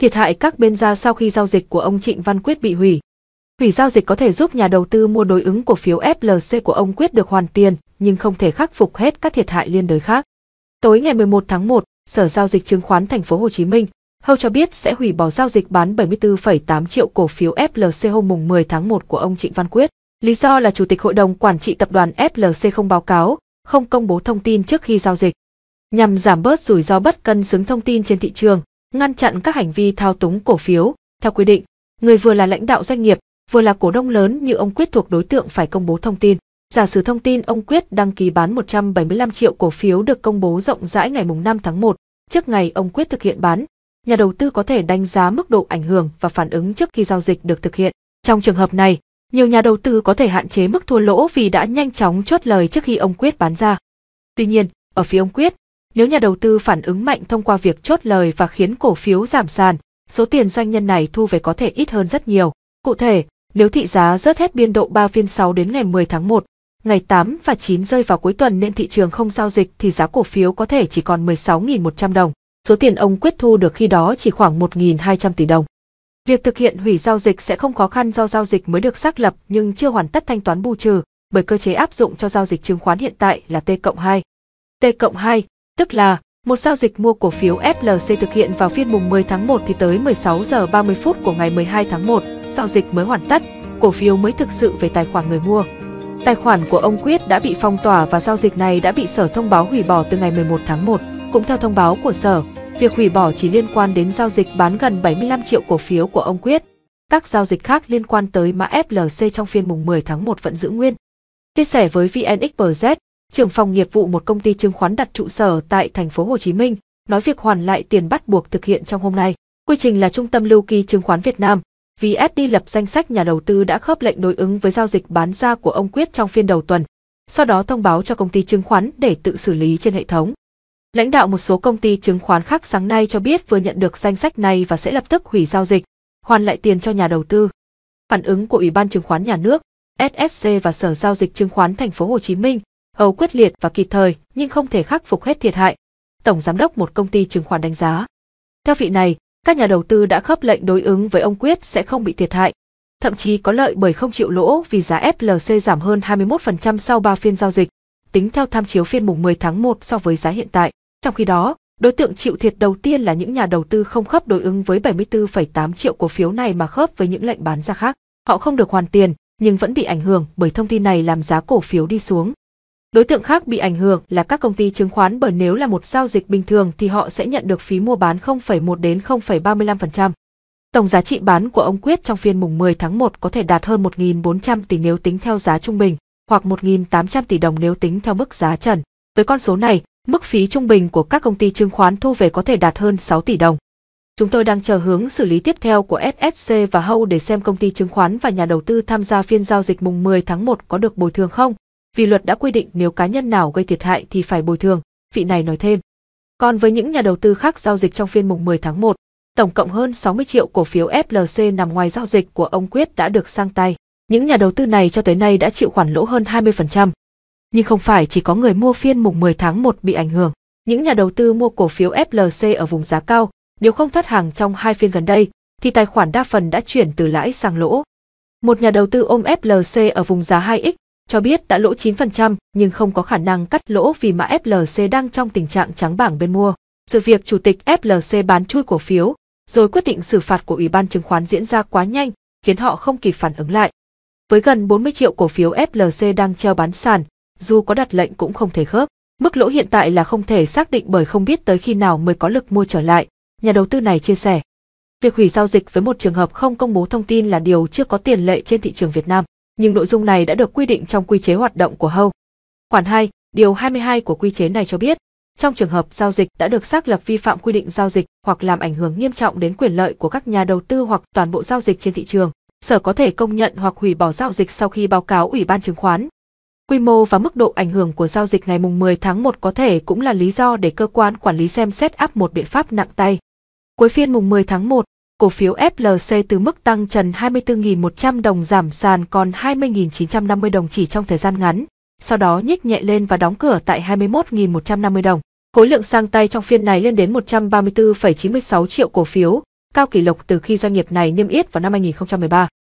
Thiệt hại các bên ra sau khi giao dịch của ông Trịnh Văn Quyết bị hủy. Hủy giao dịch có thể giúp nhà đầu tư mua đối ứng cổ phiếu FLC của ông Quyết được hoàn tiền, nhưng không thể khắc phục hết các thiệt hại liên đới khác. Tối ngày 11 tháng 1, Sở giao dịch chứng khoán thành phố Hồ Chí Minh, Hâu cho biết sẽ hủy bỏ giao dịch bán 74,8 triệu cổ phiếu FLC hôm mùng 10 tháng 1 của ông Trịnh Văn Quyết. Lý do là chủ tịch hội đồng quản trị tập đoàn FLC không báo cáo, không công bố thông tin trước khi giao dịch. Nhằm giảm bớt rủi ro bất cân xứng thông tin trên thị trường, ngăn chặn các hành vi thao túng cổ phiếu. Theo quy định, người vừa là lãnh đạo doanh nghiệp, vừa là cổ đông lớn như ông Quyết thuộc đối tượng phải công bố thông tin. Giả sử thông tin ông Quyết đăng ký bán 175 triệu cổ phiếu được công bố rộng rãi ngày 5 tháng 1, trước ngày ông Quyết thực hiện bán, nhà đầu tư có thể đánh giá mức độ ảnh hưởng và phản ứng trước khi giao dịch được thực hiện. Trong trường hợp này, nhiều nhà đầu tư có thể hạn chế mức thua lỗ vì đã nhanh chóng chốt lời trước khi ông Quyết bán ra. Tuy nhiên, ở phía ông Quyết, nếu nhà đầu tư phản ứng mạnh thông qua việc chốt lời và khiến cổ phiếu giảm sàn, số tiền doanh nhân này thu về có thể ít hơn rất nhiều. Cụ thể, nếu thị giá rớt hết biên độ 3 phiên 6 đến ngày 10 tháng 1, ngày 8 và 9 rơi vào cuối tuần nên thị trường không giao dịch thì giá cổ phiếu có thể chỉ còn 16.100 đồng. Số tiền ông quyết thu được khi đó chỉ khoảng 1.200 tỷ đồng. Việc thực hiện hủy giao dịch sẽ không khó khăn do giao dịch mới được xác lập nhưng chưa hoàn tất thanh toán bù trừ, bởi cơ chế áp dụng cho giao dịch chứng khoán hiện tại là T cộng 2. T cộng 2 Tức là, một giao dịch mua cổ phiếu FLC thực hiện vào phiên mùng 10 tháng 1 thì tới 16 giờ 30 phút của ngày 12 tháng 1, giao dịch mới hoàn tất, cổ phiếu mới thực sự về tài khoản người mua. Tài khoản của ông Quyết đã bị phong tỏa và giao dịch này đã bị Sở thông báo hủy bỏ từ ngày 11 tháng 1. Cũng theo thông báo của Sở, việc hủy bỏ chỉ liên quan đến giao dịch bán gần 75 triệu cổ phiếu của ông Quyết. Các giao dịch khác liên quan tới mã FLC trong phiên mùng 10 tháng 1 vẫn giữ nguyên. Chia sẻ với VNXPZ, trưởng phòng nghiệp vụ một công ty chứng khoán đặt trụ sở tại thành phố Hồ Chí Minh, nói việc hoàn lại tiền bắt buộc thực hiện trong hôm nay. Quy trình là Trung tâm Lưu ký Chứng khoán Việt Nam, VSD lập danh sách nhà đầu tư đã khớp lệnh đối ứng với giao dịch bán ra của ông Quyết trong phiên đầu tuần, sau đó thông báo cho công ty chứng khoán để tự xử lý trên hệ thống. Lãnh đạo một số công ty chứng khoán khác sáng nay cho biết vừa nhận được danh sách này và sẽ lập tức hủy giao dịch, hoàn lại tiền cho nhà đầu tư. Phản ứng của Ủy ban chứng khoán nhà nước, SSC và Sở giao dịch chứng khoán thành phố Hồ Chí Minh Âu quyết liệt và kịp thời, nhưng không thể khắc phục hết thiệt hại. Tổng giám đốc một công ty chứng khoán đánh giá. Theo vị này, các nhà đầu tư đã khớp lệnh đối ứng với ông quyết sẽ không bị thiệt hại, thậm chí có lợi bởi không chịu lỗ vì giá FLC giảm hơn 21% sau 3 phiên giao dịch, tính theo tham chiếu phiên mùng 10 tháng 1 so với giá hiện tại. Trong khi đó, đối tượng chịu thiệt đầu tiên là những nhà đầu tư không khớp đối ứng với 74,8 triệu cổ phiếu này mà khớp với những lệnh bán ra khác. Họ không được hoàn tiền, nhưng vẫn bị ảnh hưởng bởi thông tin này làm giá cổ phiếu đi xuống. Đối tượng khác bị ảnh hưởng là các công ty chứng khoán bởi nếu là một giao dịch bình thường thì họ sẽ nhận được phí mua bán 0,1 đến 0,35%. Tổng giá trị bán của ông Quyết trong phiên mùng 10 tháng 1 có thể đạt hơn 1.400 tỷ nếu tính theo giá trung bình, hoặc 1.800 tỷ đồng nếu tính theo mức giá trần. Với con số này, mức phí trung bình của các công ty chứng khoán thu về có thể đạt hơn 6 tỷ đồng. Chúng tôi đang chờ hướng xử lý tiếp theo của SSC và HOU để xem công ty chứng khoán và nhà đầu tư tham gia phiên giao dịch mùng 10 tháng 1 có được bồi thường không vì luật đã quy định nếu cá nhân nào gây thiệt hại thì phải bồi thường, vị này nói thêm. Còn với những nhà đầu tư khác giao dịch trong phiên mùng 10 tháng 1, tổng cộng hơn 60 triệu cổ phiếu FLC nằm ngoài giao dịch của ông Quyết đã được sang tay. Những nhà đầu tư này cho tới nay đã chịu khoản lỗ hơn 20%. Nhưng không phải chỉ có người mua phiên mùng 10 tháng 1 bị ảnh hưởng. Những nhà đầu tư mua cổ phiếu FLC ở vùng giá cao, nếu không thoát hàng trong hai phiên gần đây, thì tài khoản đa phần đã chuyển từ lãi sang lỗ. Một nhà đầu tư ôm FLC ở vùng giá 2X cho biết đã lỗ 9% nhưng không có khả năng cắt lỗ vì mã FLC đang trong tình trạng trắng bảng bên mua. Sự việc chủ tịch FLC bán chui cổ phiếu, rồi quyết định xử phạt của Ủy ban chứng khoán diễn ra quá nhanh, khiến họ không kịp phản ứng lại. Với gần 40 triệu cổ phiếu FLC đang treo bán sàn, dù có đặt lệnh cũng không thể khớp. Mức lỗ hiện tại là không thể xác định bởi không biết tới khi nào mới có lực mua trở lại, nhà đầu tư này chia sẻ. Việc hủy giao dịch với một trường hợp không công bố thông tin là điều chưa có tiền lệ trên thị trường Việt Nam nhưng nội dung này đã được quy định trong quy chế hoạt động của Hâu. Khoản 2, điều 22 của quy chế này cho biết, trong trường hợp giao dịch đã được xác lập vi phạm quy định giao dịch hoặc làm ảnh hưởng nghiêm trọng đến quyền lợi của các nhà đầu tư hoặc toàn bộ giao dịch trên thị trường, sở có thể công nhận hoặc hủy bỏ giao dịch sau khi báo cáo Ủy ban chứng khoán. Quy mô và mức độ ảnh hưởng của giao dịch ngày mùng 10 tháng 1 có thể cũng là lý do để cơ quan quản lý xem xét áp một biện pháp nặng tay. Cuối phiên mùng 10 tháng 1, cổ phiếu FLC từ mức tăng trần 24.100 đồng giảm sàn còn 20.950 đồng chỉ trong thời gian ngắn, sau đó nhích nhẹ lên và đóng cửa tại 21.150 đồng. Khối lượng sang tay trong phiên này lên đến 134,96 triệu cổ phiếu, cao kỷ lục từ khi doanh nghiệp này niêm yết vào năm 2013.